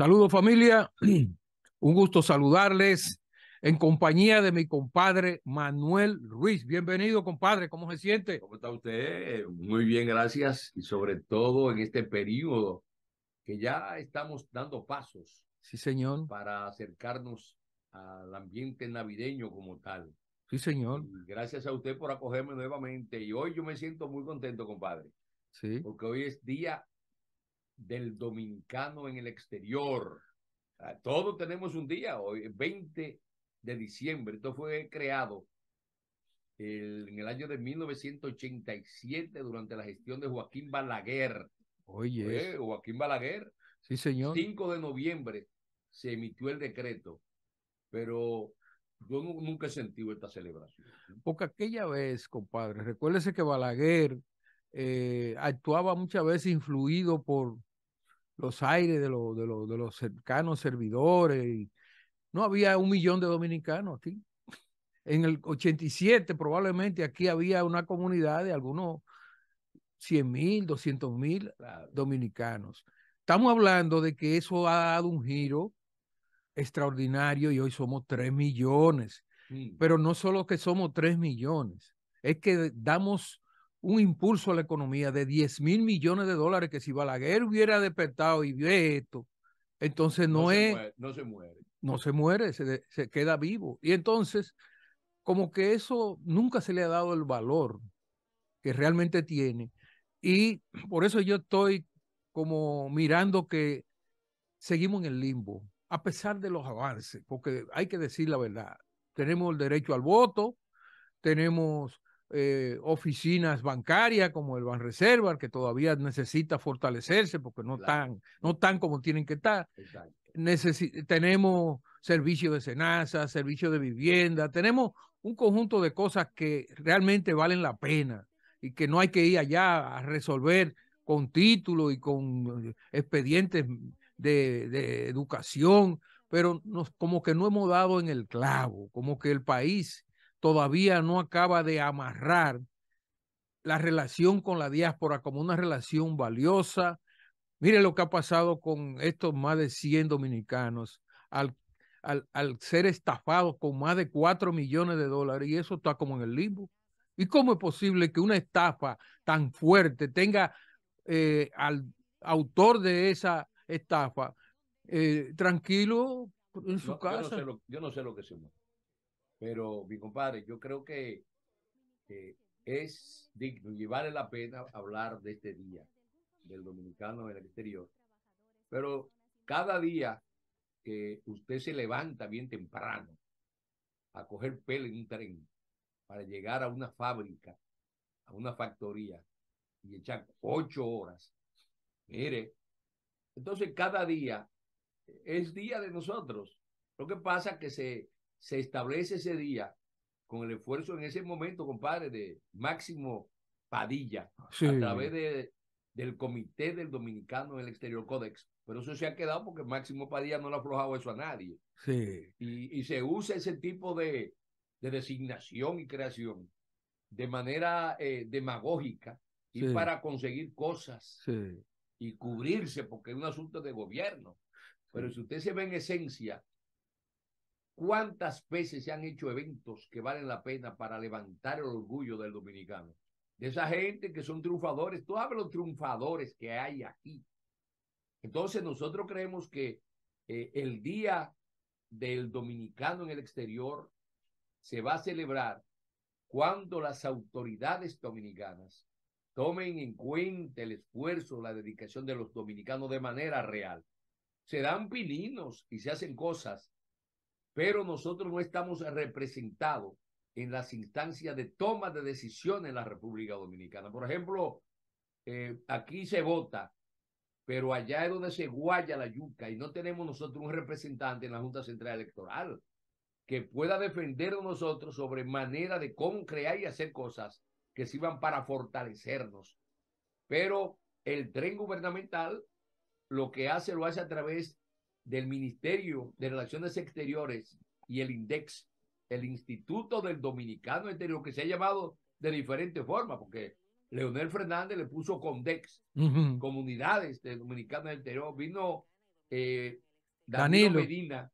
Saludos familia, un gusto saludarles en compañía de mi compadre Manuel Ruiz. Bienvenido compadre, ¿cómo se siente? ¿Cómo está usted? Muy bien, gracias. Y sobre todo en este periodo que ya estamos dando pasos. Sí, señor. Para acercarnos al ambiente navideño como tal. Sí, señor. gracias a usted por acogerme nuevamente. Y hoy yo me siento muy contento, compadre. Sí. Porque hoy es día del dominicano en el exterior. Todos tenemos un día, hoy 20 de diciembre. Esto fue creado en el año de 1987 durante la gestión de Joaquín Balaguer. Oye. Joaquín Balaguer. Sí, señor. 5 de noviembre se emitió el decreto, pero yo nunca he sentido esta celebración. Porque aquella vez, compadre, recuérdese que Balaguer eh, actuaba muchas veces influido por los aires de, de, de los cercanos servidores. no había un millón de dominicanos aquí. En el 87 probablemente aquí había una comunidad de algunos 100 mil, 200 mil ah, dominicanos. Estamos hablando de que eso ha dado un giro extraordinario y hoy somos 3 millones. Pero no solo que somos 3 millones, es que damos un impulso a la economía de 10 mil millones de dólares que si Balaguer hubiera despertado y vio esto, entonces no, es... no se muere. No se muere, se, se, queda vivo. Y entonces, como que eso nunca se le ha dado el valor que realmente tiene. Y por eso yo estoy como mirando que seguimos en el limbo, a pesar de los avances, porque hay que decir la verdad. Tenemos el derecho al voto, tenemos eh, oficinas bancarias como el Banreservas que todavía necesita fortalecerse porque no están, no tan como tienen que estar. tenemos servicio de cenaza, servicio de vivienda, tenemos un conjunto de cosas que realmente valen la pena y que no hay que ir allá a resolver con títulos y con expedientes de, educación, pero como que no hemos dado en el clavo, como que el país todavía no acaba de amarrar la relación con la diáspora como una relación valiosa. Mire lo que ha pasado con estos más de 100 dominicanos al, al, ser estafados con más de 4 millones de dólares y eso está como en el limbo. ¿Y cómo es posible que una estafa tan fuerte tenga eh, al autor de esa estafa eh, tranquilo en su casa? Yo no, sé lo, que se muestra. Pero, mi compadre, yo creo que es digno y vale la pena hablar de este día del dominicano en el exterior. Pero cada día que usted se levanta bien temprano a coger pelo en un tren para llegar a una fábrica, a una factoría y echar ocho horas, mire, entonces cada día es día de nosotros. Lo que pasa es que se se establece ese día con el esfuerzo en ese momento, compadre, de Máximo Padilla, a través del Comité del Dominicano del Exterior Códex. Pero eso se ha quedado porque Máximo Padilla no le ha aflojado eso a nadie. Y, se usa ese tipo de, designación y creación de manera eh, demagógica y para conseguir cosas y cubrirse porque es un asunto de gobierno. Pero si usted se ve en esencia ¿Cuántas veces se han hecho eventos que valen la pena para levantar el orgullo del dominicano? De esa gente que son triunfadores, todos los triunfadores que hay aquí. Entonces nosotros creemos que eh, el día del dominicano en el exterior se va a celebrar cuando las autoridades dominicanas tomen en cuenta el esfuerzo, la dedicación de los dominicanos de manera real. Se dan pininos y se hacen cosas pero nosotros no estamos representados en las instancias de toma de decisiones en la República Dominicana. Por ejemplo, eh, aquí se vota, pero allá es donde se guaya la yuca y no tenemos nosotros un representante en la Junta Central Electoral que pueda defender nosotros sobre manera de cómo crear y hacer cosas que sirvan para fortalecernos. Pero el tren gubernamental lo que hace lo hace a través del Ministerio de Relaciones Exteriores y el INDEX, el Instituto del Dominicano Exterior, que se ha llamado de diferente forma, porque Leonel Fernández le puso CONDEX, Dex, Comunidades del Dominicano Interior, vino eh, Daniel Medina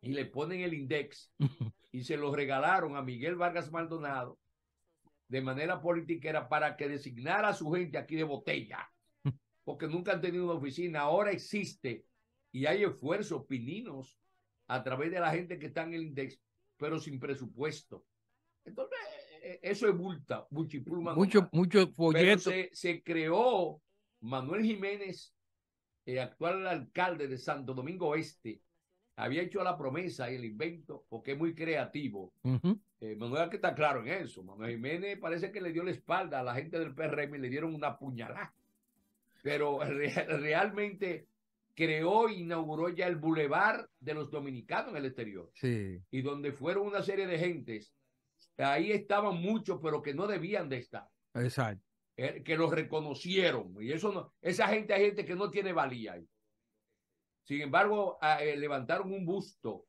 y le ponen el INDEX y se lo regalaron a Miguel Vargas Maldonado de manera politiquera para que designara a su gente aquí de botella, porque nunca han tenido una oficina, ahora existe y hay esfuerzos pininos a través de la gente que está en el index, pero sin presupuesto. Entonces, e, e, eso es multa, Mucho, mucho folleto. se, creó Manuel Jiménez, el actual alcalde de Santo Domingo Este había hecho la promesa y el invento, porque es muy creativo. Eh, Manuel que está claro en eso. Manuel Jiménez parece que le dio la espalda a la gente del PRM y le dieron una puñalada. Pero realmente creó e inauguró ya el boulevard de los dominicanos en el exterior. Sí. Y donde fueron una serie de gentes, ahí estaban muchos, pero que no debían de estar. Exacto. Eh, que los reconocieron. Y eso no, esa gente hay gente que no tiene valía Sin embargo, eh, levantaron un busto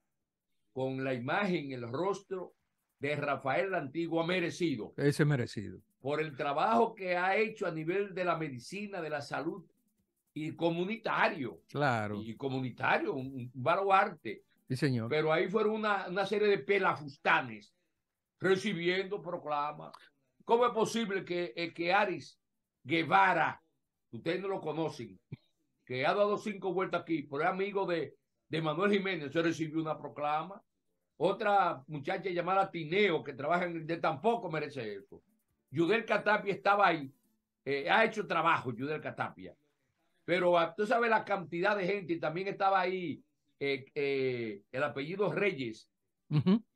con la imagen, el rostro de Rafael Antiguo Antigua merecido. Ese merecido. Por el trabajo que ha hecho a nivel de la medicina, de la salud y comunitario. Claro. Y comunitario, un, baroarte baluarte. Sí, señor. Pero ahí fueron una, serie de pelafustanes recibiendo proclamas. ¿Cómo es posible que, eh, que Aris Guevara, ustedes no lo conocen, que ha dado cinco vueltas aquí, pero es amigo de, Manuel Jiménez, se recibió una proclama? Otra muchacha llamada Tineo, que trabaja en de tampoco merece eso. Yudel Catapia estaba ahí, eh, ha hecho trabajo Yudel Catapia pero ah, tú sabes la cantidad de gente, también estaba ahí eh, eh, el apellido Reyes,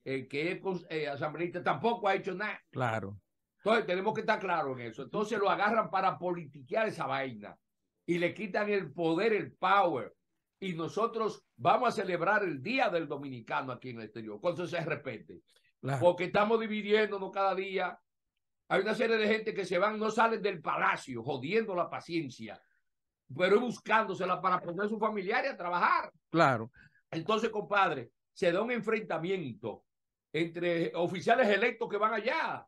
eh, que es asambleísta, tampoco ha hecho nada. Claro. Entonces tenemos que estar claros en eso. Entonces lo agarran para politiquear esa vaina y le quitan el poder, el power. Y nosotros vamos a celebrar el Día del Dominicano aquí en el exterior, con se respete. Porque estamos dividiéndonos cada día. Hay una serie de gente que se van, no salen del palacio, jodiendo la paciencia pero buscándosela para poner a su familiar a trabajar. Claro. Entonces, compadre, se da un enfrentamiento entre oficiales electos que van allá,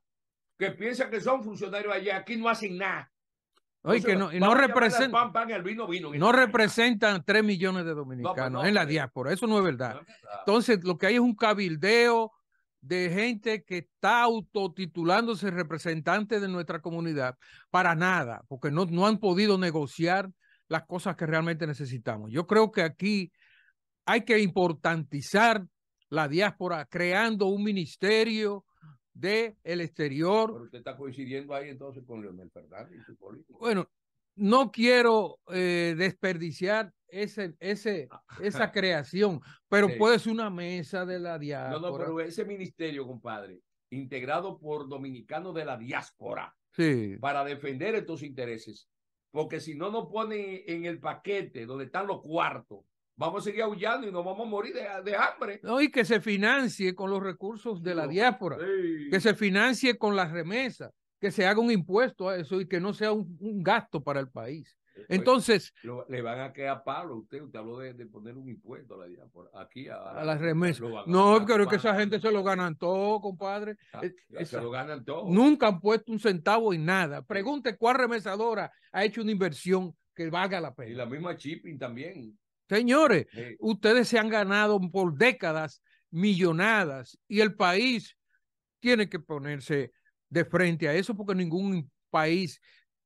que piensan que son funcionarios allá, aquí no hacen nada. que no, no, representan, pan, vino, vino, no representan 3 millones de pues dominicanos en la diáspora, eso no es verdad. Entonces, lo que hay es un cabildeo de gente que está autotitulándose representante de nuestra comunidad para nada, porque no, no han podido negociar las cosas que realmente necesitamos. Yo creo que aquí hay que importantizar la diáspora creando un ministerio del el exterior. Pero usted está coincidiendo ahí entonces con Leonel Fernández. Y bueno, no quiero eh, desperdiciar ese, esa creación, pero puede ser una mesa de la diáspora. No, no, pero ese ministerio, compadre, integrado por dominicanos de la diáspora, sí. para defender estos intereses, porque si no nos ponen en el paquete donde están los cuartos, vamos a seguir aullando y nos vamos a morir de, hambre. No, y que se financie con los recursos de la diáspora, que se financie con las remesas, que se haga un impuesto a eso y que no sea un gasto para el país. Pues, Entonces. le van a quedar palo. Usted, usted habló de, poner un impuesto a la por Aquí a, las remesas. No, creo que esa gente se lo ganan todo, compadre. Ah, eh, se lo ganan todo. Nunca han puesto un centavo en nada. Pregunte cuál remesadora ha hecho una inversión que valga la pena. Y la misma shipping también. Señores, ustedes se han ganado por décadas millonadas y el país tiene que ponerse de frente a eso porque ningún país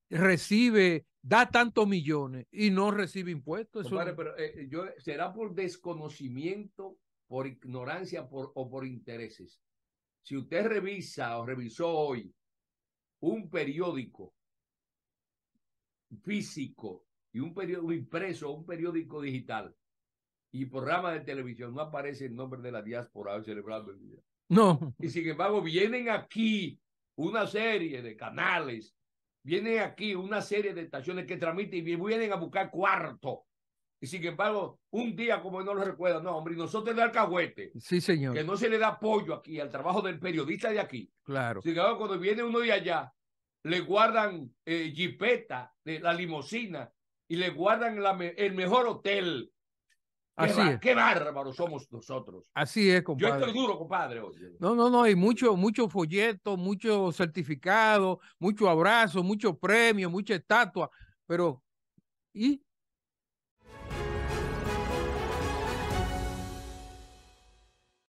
recibe da tantos millones y no recibe impuestos. Eh, eh, será por desconocimiento, por ignorancia o por intereses. Si usted revisa o revisó hoy un periódico físico y un periódico impreso, un periódico digital y programa de televisión, no aparece el nombre de la diáspora celebrando el día. No. Y sin embargo, vienen aquí una serie de canales Viene aquí una serie de estaciones que transmiten y vienen a buscar cuarto. Y sin embargo, un día como no lo recuerda, no, hombre, nosotros de Alcahuete. Sí, señor. Que no se le da apoyo aquí al trabajo del periodista de aquí. Claro. Sin embargo, cuando viene uno de allá, le guardan eh, jipeta, de la limosina, y le guardan el mejor hotel, Así qué, es. somos nosotros. Así es, compadre. Yo estoy duro, compadre. No, no, no, hay mucho, mucho folleto, mucho certificado, mucho abrazo, mucho premio, mucha estatua, pero ¿y